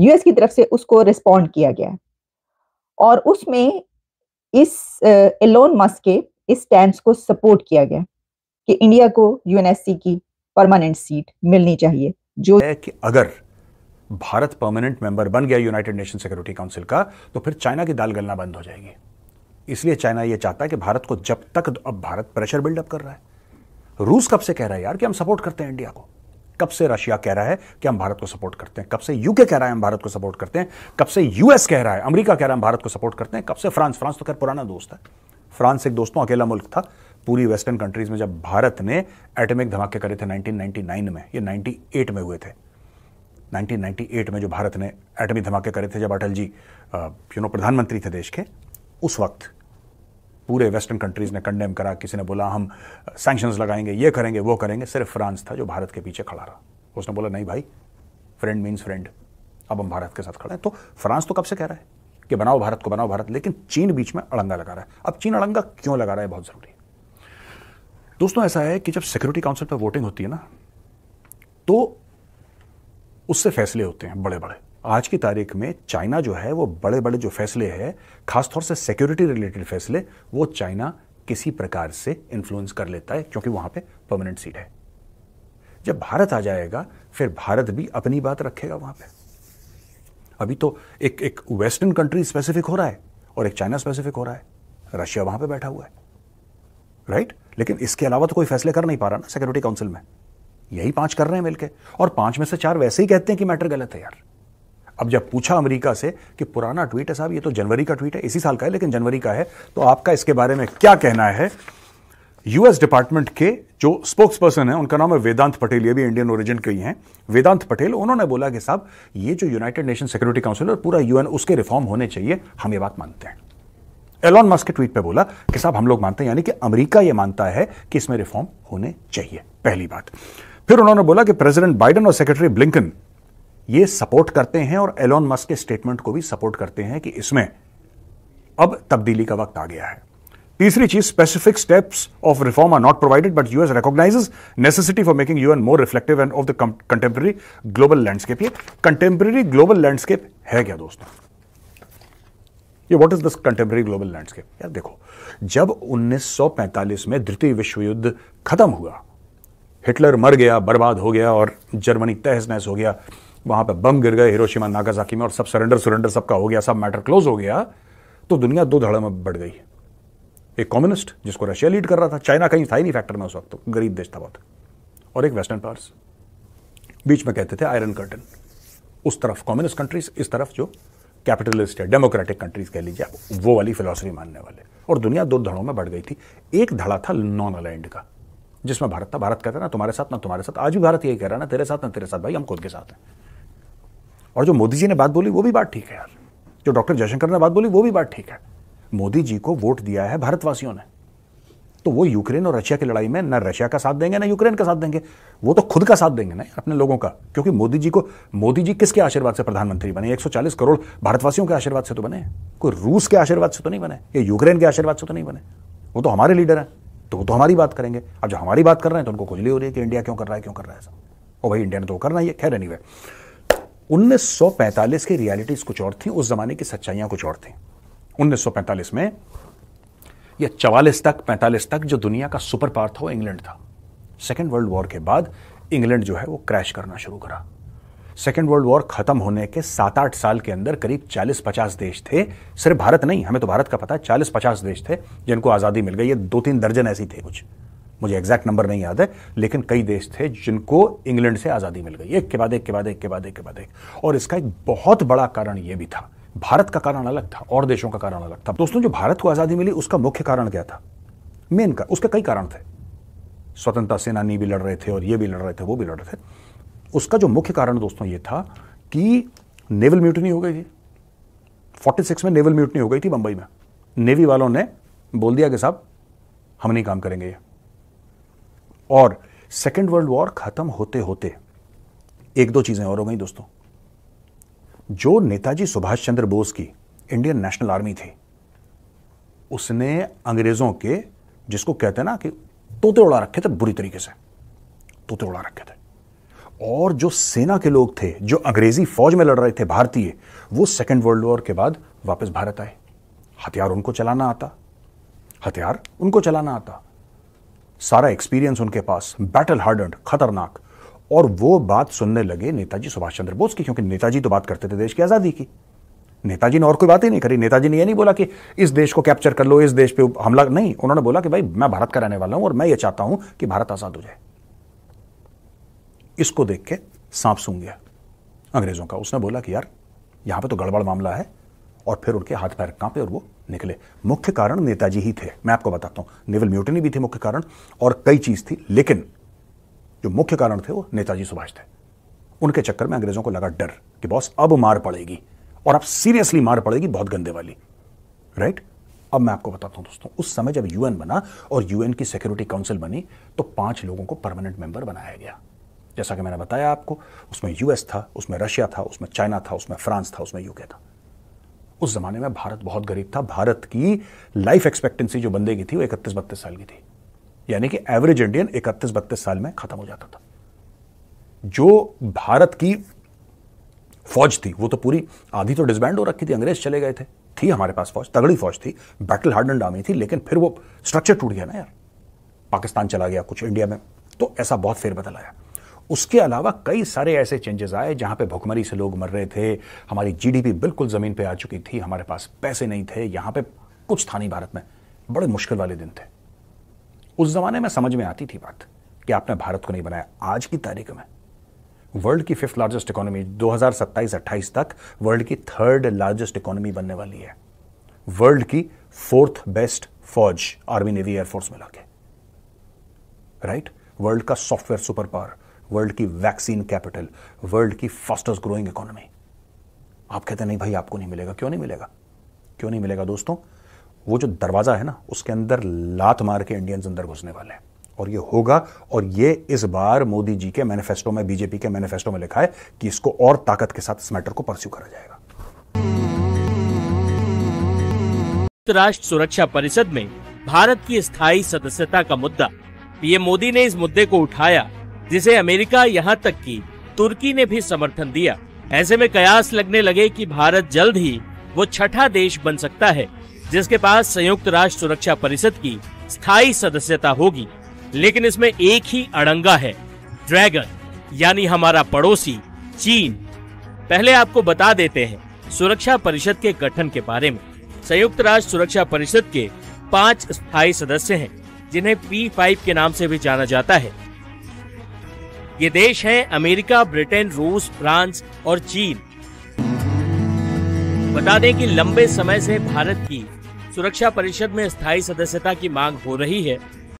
US की तरफ से उसको रिस्पॉन्ड किया गया और उसमें इस एलोन मस्क के इस स्टैंड को सपोर्ट किया गया कि इंडिया को यूएनएससी की परमानेंट सीट मिलनी चाहिए जो है कि अगर भारत परमानेंट मेंबर बन गया यूनाइटेड नेशन सिक्योरिटी काउंसिल का तो फिर चाइना की दाल गलना बंद हो जाएगी इसलिए चाइना यह चाहता है कि भारत को जब तक अब भारत प्रेशर बिल्डअप कर रहा है रूस कब से कह रहा है यार कि हम सपोर्ट करते हैं इंडिया को कब से रशिया कह रहा है कि हम भारत को सपोर्ट करते हैं कब से यूके कह रहा है हम भारत को सपोर्ट करते हैं कब से यूएस कह रहा है अमेरिका कह रहा है हम भारत को सपोर्ट करते हैं कब से फ्रांस फ्रांस तो खैर पुराना दोस्त है फ्रांस एक दोस्तों अकेला मुल्क था पूरी वेस्टर्न कंट्रीज में जब भारत ने एटमिक धमाके करे थे 1999 में ये 98 में हुए थे 1998 में जो भारत ने एटमिक धमाके करे थे जब अटल जी यू नो प्रधानमंत्री थे देश के उस वक्त पूरे वेस्टर्न कंट्रीज़ ने कंडेम करा किसी ने बोला हम सैक्शन लगाएंगे ये करेंगे वो करेंगे सिर्फ फ्रांस था जो भारत के पीछे खड़ा रहा उसने बोला नहीं भाई फ्रेंड मीन्स फ्रेंड अब हम भारत के साथ खड़े हैं तो फ्रांस तो कब से कह रहा है कि बनाओ भारत को बनाओ भारत लेकिन चीन बीच में अड़ंगा लगा रहा है अब चीन अड़ंगा क्यों लगा रहा है बहुत ज़रूरी है दोस्तों ऐसा है कि जब सिक्योरिटी काउंसिल पर वोटिंग होती है ना तो उससे फैसले होते हैं बड़े बड़े आज की तारीख में चाइना जो है वो बड़े बड़े जो फैसले हैं खासतौर से सिक्योरिटी रिलेटेड फैसले वो चाइना किसी प्रकार से इन्फ्लुएंस कर लेता है क्योंकि वहां पे परमानेंट सीट है जब भारत आ जाएगा फिर भारत भी अपनी बात रखेगा वहां पे अभी तो एक एक वेस्टर्न कंट्री स्पेसिफिक हो रहा है और एक चाइना स्पेसिफिक हो रहा है रशिया वहां पर बैठा हुआ है राइट लेकिन इसके अलावा तो कोई फैसले कर नहीं पा रहा ना सिक्योरिटी काउंसिल में यही पांच कर रहे हैं मिलकर और पांच में से चार वैसे ही कहते हैं कि मैटर गलत है यार अब जब पूछा अमेरिका से कि पुराना ट्वीट है साहब ये तो जनवरी का ट्वीट है इसी साल का है लेकिन जनवरी का है तो आपका इसके बारे में क्या कहना है यूएस डिपार्टमेंट के जो स्पोक्स पर्सन है उनका नाम है वेदांत पटेल ये भी इंडियन ओरिजिन के ही हैं वेदांत पटेल उन्होंने बोला कि साहब ये जो यूनाइटेड नेशन सिक्योरिटी काउंसिल और पूरा यूएन उसके रिफॉर्म होने चाहिए हम ये बात मानते हैं एलॉन मस्क के ट्वीट पे बोला कि साहब हम लोग मानते हैं यानी कि अमेरिका ये मानता है कि इसमें रिफॉर्म होने चाहिए पहली बात फिर उन्होंने बोला कि प्रेसिडेंट बाइडन और सेक्रेटरी ब्लिंकन ये सपोर्ट करते हैं और एलोन मस्क के स्टेटमेंट को भी सपोर्ट करते हैं कि इसमें अब तब्दीली का वक्त आ गया है तीसरी चीज specific steps of reform are not provided but US recognizes necessity for making UN more reflective and of the contemporary global landscape ये कंटेम्प्रेरी ग्लोबल लैंडस्केप है क्या दोस्तों ये what is this contemporary global landscape यार देखो जब 1945 में द्वितीय विश्व युद्ध खत्म हुआ हिटलर मर गया बर्बाद हो गया और जर्मनी तहस नहस हो गया वहाँ पर बम गिर गए हिरोशिमा नागासाकी में और सब सरेंडर सुरेंडर सबका हो गया सब मैटर क्लोज हो गया तो दुनिया दो धड़ों में बढ़ गई एक कम्युनिस्ट जिसको रशिया लीड कर रहा था चाइना कहीं था ही नहीं फैक्टर में उस वक्त गरीब देश था बहुत और एक वेस्टर्न पावर्स बीच में कहते थे आयरन कर्टन उस तरफ कम्युनिस्ट कंट्रीज इस तरफ जो कैपिटलिस्ट है डेमोक्रेटिक कंट्रीज कह लीजिए वो वाली फिलॉसफी मानने वाले और दुनिया दो धड़ों में बढ़ गई थी एक धड़ा था नॉन अलाइंड का जिसमें भारत था भारत कहता ना तुम्हारे साथ ना तुम्हारे साथ आज भी भारत यही कह रहा है ना तेरे साथ ना तेरे साथ भाई हम खुद के साथ हैं और जो मोदी जी ने बात बोली वो भी बात ठीक है यार जो डॉक्टर जयशंकर ने बात बोली वो भी बात ठीक है मोदी जी को वोट दिया है भारतवासियों ने तो वो यूक्रेन और रशिया की लड़ाई में ना रशिया का साथ देंगे ना यूक्रेन का साथ देंगे वो तो खुद का साथ देंगे ना अपने लोगों का क्योंकि मोदी जी को मोदी जी किसके आशीर्वाद से प्रधानमंत्री बने 140 करोड़ भारतवासियों के आशीर्वाद से तो बने कोई रूस के आशीर्वाद से तो नहीं बने या यूक्रेन के आशीर्वाद से तो नहीं बने वो तो हमारे लीडर हैं तो वो तो हमारी बात करेंगे अब जब हमारी बात कर रहे हैं तो उनको खुजली हो रही है कि इंडिया क्यों कर रहा है क्यों कर रहा है ऐसा ओ भाई इंडिया ने तो करना ही है खैर एनीवे 1945 की रियलिटीज कुछ और थी उस जमाने की सच्चाइयां कुछ और थी उन्नीस में या चवालीस तक पैंतालीस तक जो दुनिया का सुपर पावर था वो इंग्लैंड था सेकेंड वर्ल्ड वॉर के बाद इंग्लैंड जो है वो क्रैश करना शुरू करा सेकेंड वर्ल्ड वॉर खत्म होने के सात आठ साल के अंदर करीब चालीस पचास देश थे सिर्फ भारत नहीं हमें तो भारत का पता है पचास देश थे जिनको आज़ादी मिल गई ये दो तीन दर्जन ऐसी थे कुछ मुझे एग्जैक्ट नंबर नहीं याद है लेकिन कई देश थे जिनको इंग्लैंड से आज़ादी मिल गई एक के बाद एक के बाद एक के बाद एक के बाद एक और इसका एक बहुत बड़ा कारण यह भी था भारत का कारण अलग था और देशों का कारण अलग था दोस्तों जो भारत को आज़ादी मिली उसका मुख्य कारण क्या था मेन का उसके कई कारण थे स्वतंत्रता सेनानी भी लड़ रहे थे और ये भी लड़ रहे थे वो भी लड़ रहे थे उसका जो मुख्य कारण दोस्तों ये था कि नेवल म्यूटनी हो गई थी 46 में नेवल म्यूटनी हो गई थी बंबई में नेवी वालों ने बोल दिया कि साहब हम नहीं काम करेंगे ये और सेकेंड वर्ल्ड वॉर खत्म होते होते एक दो चीजें और हो गई दोस्तों जो नेताजी सुभाष चंद्र बोस की इंडियन नेशनल आर्मी थी उसने अंग्रेजों के जिसको कहते हैं ना कि तोते उड़ा रखे थे बुरी तरीके से तोते उड़ा रखे थे और जो सेना के लोग थे जो अंग्रेजी फौज में लड़ रहे थे भारतीय वो सेकेंड वर्ल्ड वॉर के बाद वापस भारत आए हथियार उनको चलाना आता हथियार उनको चलाना आता सारा एक्सपीरियंस उनके पास बैटल हार्डेंड खतरनाक और वो बात सुनने लगे नेताजी सुभाष चंद्र बोस की क्योंकि नेताजी तो बात करते थे देश की आज़ादी की नेताजी ने और कोई बात ही नहीं करी नेताजी ने यह नहीं बोला कि इस देश को कैप्चर कर लो इस देश पे हमला नहीं उन्होंने बोला कि भाई मैं भारत का रहने वाला हूं और मैं ये चाहता हूं कि भारत आज़ाद हो जाए इसको देख के सांप सूं गया अंग्रेजों का उसने बोला कि यार यहां पे तो गड़बड़ मामला है और फिर उनके हाथ पैर कांपे और वो निकले मुख्य कारण नेताजी ही थे मैं आपको बताता हूं नेवल म्यूटनी भी थे मुख्य कारण और कई चीज़ थी लेकिन जो मुख्य कारण थे वो नेताजी सुभाष थे उनके चक्कर में अंग्रेजों को लगा डर कि बॉस अब मार पड़ेगी और अब सीरियसली मार पड़ेगी बहुत गंदे वाली राइट अब मैं आपको बताता हूं दोस्तों उस समय जब यूएन बना और यूएन की सिक्योरिटी काउंसिल बनी तो पांच लोगों को परमानेंट मेंबर बनाया गया जैसा कि मैंने बताया आपको उसमें यूएस था उसमें रशिया था उसमें चाइना था उसमें फ्रांस था उसमें यूके था उस जमाने में भारत बहुत गरीब था भारत की लाइफ एक्सपेक्टेंसी जो बंदे की थी वो इकतीस बत्तीस साल की थी यानी कि एवरेज इंडियन इकतीस बत्तीस साल में खत्म हो जाता था जो भारत की फौज थी वो तो पूरी आधी तो डिसबैंड हो रखी थी अंग्रेज चले गए थे थी हमारे पास फौज तगड़ी फौज थी बैटल हार्डेंड आर्मी थी लेकिन फिर वो स्ट्रक्चर टूट गया ना यार पाकिस्तान चला गया कुछ इंडिया में तो ऐसा बहुत फेर बदल आया उसके अलावा कई सारे ऐसे चेंजेस आए जहां पे भुखमरी से लोग मर रहे थे हमारी जीडीपी बिल्कुल ज़मीन पे आ चुकी थी हमारे पास पैसे नहीं थे यहां पे कुछ था नहीं भारत में बड़े मुश्किल वाले दिन थे उस ज़माने में समझ में आती थी बात कि आपने भारत को नहीं बनाया आज की तारीख में वर्ल्ड की फिफ्थ लार्जेस्ट इकोनॉमी 2027-28 तक वर्ल्ड की थर्ड लार्जेस्ट इकोनॉमी बनने वाली है वर्ल्ड की फोर्थ बेस्ट फौज आर्मी नेवी एयरफोर्स मिला के राइट वर्ल्ड का सॉफ्टवेयर सुपर पावर वर्ल्ड की वैक्सीन कैपिटल वर्ल्ड की फास्टेस्ट ग्रोइंग इकोनॉमी आप कहते हैं नहीं भाई आपको नहीं मिलेगा क्यों नहीं मिलेगा क्यों नहीं मिलेगा दोस्तों वो जो दरवाज़ा है ना उसके अंदर लात मार के इंडियंस अंदर घुसने वाले हैं और ये होगा और ये इस बार मोदी जी के मैनिफेस्टो में बीजेपी के मैनिफेस्टो में लिखा है कि इसको और ताकत के साथ इस मैटर को परस्यू करा जाएगा राष्ट्र सुरक्षा परिषद में भारत की स्थायी सदस्यता का मुद्दा पीएम मोदी ने इस मुद्दे को उठाया जिसे अमेरिका यहाँ तक की तुर्की ने भी समर्थन दिया ऐसे में कयास लगने लगे कि भारत जल्द ही वो छठा देश बन सकता है जिसके पास संयुक्त राष्ट्र सुरक्षा परिषद की स्थायी सदस्यता होगी लेकिन इसमें एक ही अड़ंगा है ड्रैगन यानी हमारा पड़ोसी चीन पहले आपको बता देते हैं सुरक्षा परिषद के गठन के बारे में संयुक्त राष्ट्र सुरक्षा परिषद के पांच स्थायी सदस्य हैं जिन्हें पी फाइव के नाम से भी जाना जाता है ये देश है अमेरिका ब्रिटेन रूस फ्रांस और चीन बता दें कि लंबे समय से भारत की सुरक्षा परिषद में स्थायी सदस्यता की मांग हो रही है